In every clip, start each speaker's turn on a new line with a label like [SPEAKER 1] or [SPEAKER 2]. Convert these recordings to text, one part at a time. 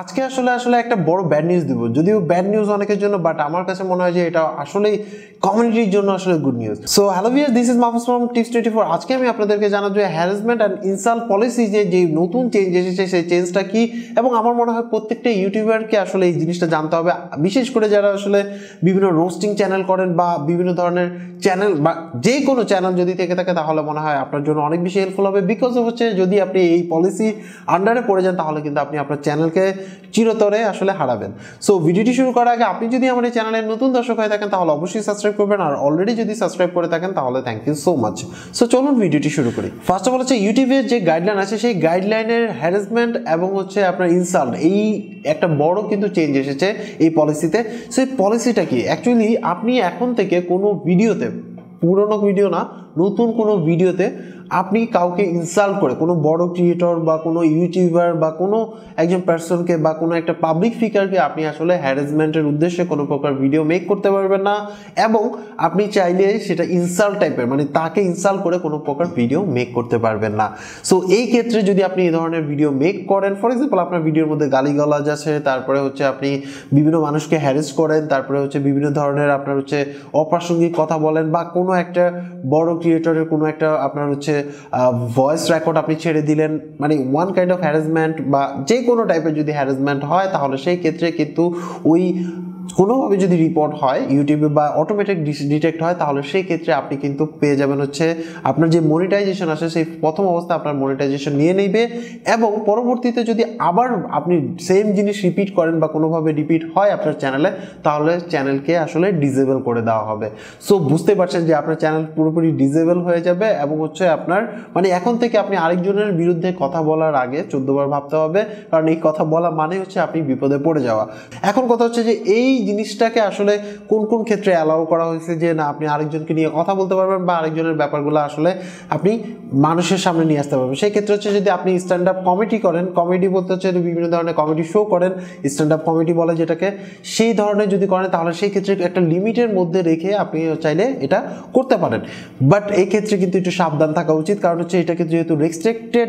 [SPEAKER 1] আজকে আসলে আসলে একটা বড় ব্যাড নিউজ দিব যদিও ব্যাড নিউজ অনেকের জন্য বাট আমার কাছে মনে হয় যে এটা আসলেই কমিউনিটির জন্য আসলে good news so hello viewer this is Mahfuz from Tips twenty four আজকে আমি আপনাদেরকে জানাবো যে হ্যারাসমেন্ট অ্যান্ড ইনসাল্ট পলিসি যে যে নতুন চেঞ্জ এসেছে সেই চেঞ্জটা কি এবং আমার মনে হয় প্রত্যেকটা ইউটিউবারকে আসলে এই জিনিসটা জানতে হবে বিশেষ করে যারা আসলে বিভিন্ন রোস্টিং চ্যানেল করেন বা বিভিন্ন ধরনের চ্যানেল বা যে কোনো চ্যানেল যদি থেকে থাকে তাহলে মনে হয় আপনার জন্য অনেক বেশি হেল্পফুল হবে বিকজ হচ্ছে যদি আপনি এই পলিসি আন্ডারে পড়ে যান তাহলে কিন্তু আপনি আপনার চ্যানেলকে চিরতরে আসলে হারাবেন সো ভিডিওটি শুরু করার আগে আপনি যদি আমার এই চ্যানেলের নতুন দর্শক হয়ে থাকেন তাহলে অবশ্যই সাবস্ক্রাইব করবেন আর অলরেডি যদি সাবস্ক্রাইব করে থাকেন তাহলে thank you so much so চলুন ভিডিওটি শুরু করি ফার্স্ট অফ অল হচ্ছে ইউটিউবের যে গাইডলাইন আছে সেই গাইডলাইনের হ্যারাসমেন্ট এবং হচ্ছে আপনার ইনসাল্ট এই একটা বড় কিন্তু চেঞ্জ এসেছে এই পলিসিতে সো এই পলিসিটা কি অ্যাকচুয়ালি আপনি এখন থেকে কোনো ভিডিওতে পুরনো ভিডিও না নতুন কোনো ভিডিওতে আপনি কাউকে ইনসাল্ট করে কোনো বড় ক্রিয়েটর বা কোনো ইউটিউবার বা কোনো একজন পার্সনকে বা কোনো একটা পাবলিক ফিগারকে আপনি আসলে হ্যারেসমেন্টের উদ্দেশ্যে কোনো প্রকার ভিডিও মেক করতে পারবেন না এবং আপনি চাইলে সেটা ইনসাল্ট টাইপের মানে তাকে ইনসাল্ট করে কোনো প্রকার ভিডিও মেক করতে পারবেন না সো এই ক্ষেত্রে যদি আপনি এই ধরনের ভিডিও মেক করেন ফর এক্সাম্পল আপনার ভিডিওর মধ্যে গালিগালাজ আছে তারপরে হচ্ছে আপনি বিভিন্ন মানুষকে হ্যারেস করেন তারপরে হচ্ছে বিভিন্ন ধরনের আপনার হচ্ছে অপ্রাসঙ্গিক কথা বলেন বা কোনো একটা বড় ক্রিয়েটরের কোনো একটা আপনার হচ্ছে ভয়েস রেকর্ড আপনি ছেড়ে দিলেন মানে ওয়ান কাইন্ড অফ হ্যারাসমেন্ট বা যে কোনো টাইপের যদি হ্যারাসমেন্ট হয় তাহলে সেই ক্ষেত্রে কিন্তু ওই কোনোভাবে যদি রিপোর্ট হয় ইউটিউবে বা অটোমেটিক ডিটেক্ট হয় তাহলে সেই ক্ষেত্রে আপনি কিন্তু পেয়ে যাবেন হচ্ছে আপনার যে মনিটাইজেশন আসে সেই প্রথম অবস্থা আপনার মনিটাইজেশন নিয়ে নেবে এবং পরবর্তীতে যদি আবার আপনি সেম জিনিস রিপিট করেন বা কোনোভাবে রিপিট হয় আপনার চ্যানেলে তাহলে চ্যানেলকে আসলে ডিজেবল করে দেওয়া হবে সো বুঝতে পারছেন যে আপনার চ্যানেল পুরোপুরি ডিজেবল হয়ে যাবে এবং হচ্ছে আপনার মানে এখন থেকে আপনি আরেকজনের বিরুদ্ধে কথা বলার আগে চোদ্দবার ভাবতে হবে কারণ এই কথা বলা মানে হচ্ছে আপনি বিপদে পড়ে যাওয়া এখন কথা হচ্ছে যে এই জিনিসটাকে আসলে কোন কোন ক্ষেত্রে অ্যালাউ করা হয়েছে যে না আপনি আরেকজনকে নিয়ে কথা বলতে পারবেন বা আরেকজনের ব্যাপারগুলো আসলে আপনি মানুষের সামনে নিয়ে আসতে পারবেন সেই ক্ষেত্রে হচ্ছে যদি আপনি স্ট্যান্ড আপ কমেডি করেন কমেডি বলতে হচ্ছে বিভিন্ন ধরনের কমেডি শো করেন স্ট্যান্ড আপ কমেডি বলে যেটাকে সেই ধরনের যদি করেন তাহলে সেই ক্ষেত্রে একটা লিমিটের মধ্যে রেখে আপনি চাইলে এটা করতে পারেন বাট এই ক্ষেত্রে কিন্তু একটু সাবধান থাকা উচিত কারণ হচ্ছে এটাকে যেহেতু রেস্ট্রিক্টেড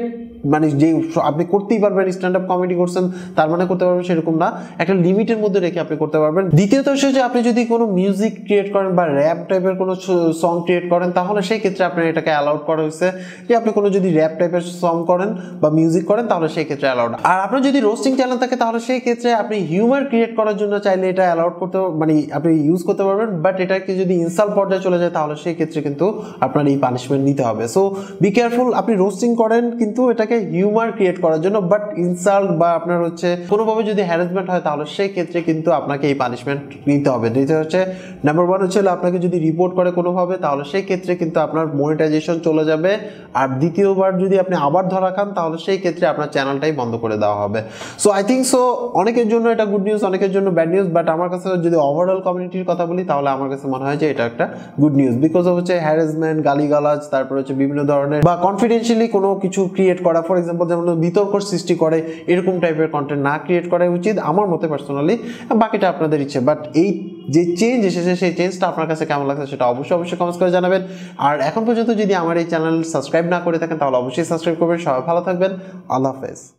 [SPEAKER 1] মানে যে আপনি করতেই পারবেন স্ট্যান্ড আপ কমেডি করছেন তার মানে করতে পারবেন সেরকম না একটা লিমিটের মধ্যে রেখে আপনি করতে পারবেন দ্বিতীয়ত হচ্ছে যে আপনি যদি কোনো মিউজিক ক্রিয়েট করেন বা র্যাপ টাইপের কোনো সং ক্রিয়েট করেন তাহলে সেই ক্ষেত্রে আপনার এটাকে অ্যালাউড করা হয়েছে যে আপনি কোনো যদি র্যাপ টাইপের সং করেন বা মিউজিক করেন তাহলে সেই ক্ষেত্রে অ্যালাউড আর আপনার যদি রোস্টিং চ্যানেল থাকে তাহলে সেই ক্ষেত্রে আপনি হিউমার ক্রিয়েট করার জন্য চাইলে এটা অ্যালাউড করতে মানে আপনি ইউজ করতে পারবেন বাট এটাকে যদি ইনসাল পর্যায়ে চলে যায় তাহলে সেই ক্ষেত্রে কিন্তু আপনার এই পানিশমেন্ট নিতে হবে সো বি কেয়ারফুল আপনি রোস্টিং করেন কিন্তু এটাকে হিউমার ক্রিয়েট করার জন্য বাট ইনসাল্ট বা আপনার হচ্ছে কোনোভাবে যদি হ্যারাসমেন্ট হয় তাহলে সেই ক্ষেত্রে কিন্তু আপনাকে এই পানিশমেন্ট নিতে হবে দ্বিতীয় হচ্ছে নাম্বার ওয়ান হচ্ছে আপনাকে যদি রিপোর্ট করে কোনোভাবে তাহলে সেই ক্ষেত্রে কিন্তু আপনার মনিটাইজেশন চলে যাবে আর দ্বিতীয়বার যদি আপনি আবার ধরা খান তাহলে সেই ক্ষেত্রে আপনার চ্যানেলটাই বন্ধ করে দেওয়া হবে সো আই থিঙ্ক সো অনেকের জন্য এটা গুড নিউজ অনেকের জন্য ব্যাড নিউজ বাট আমার কাছে যদি ওভারঅল কমিউনিটির কথা বলি তাহলে আমার কাছে মনে হয় যে এটা একটা গুড নিউজ বিকজ হচ্ছে হ্যারাসমেন্ট গালিগালাজ তারপর হচ্ছে বিভিন্ন ধরনের বা কনফিডেন্সিয়ালি কোনো কিছু ক্রিয়েট করা করা ফর এক্সাম্পল যেমন বিতর্কর সৃষ্টি করে এরকম টাইপের কন্টেন্ট না ক্রিয়েট করাই উচিত আমার মতে পার্সোনালি বাকিটা আপনাদের ইচ্ছে বাট এই যে চেঞ্জ এসেছে সেই চেঞ্জটা আপনার কাছে কেমন লাগছে সেটা অবশ্যই অবশ্যই কমেন্ট করে জানাবেন আর এখন পর্যন্ত যদি আমার এই চ্যানেল সাবস্ক্রাইব না করে থাকেন তাহলে অবশ্যই সাবস্ক্রাইব করবেন সবাই ভালো থাকবেন আল্লাহ হাফেজ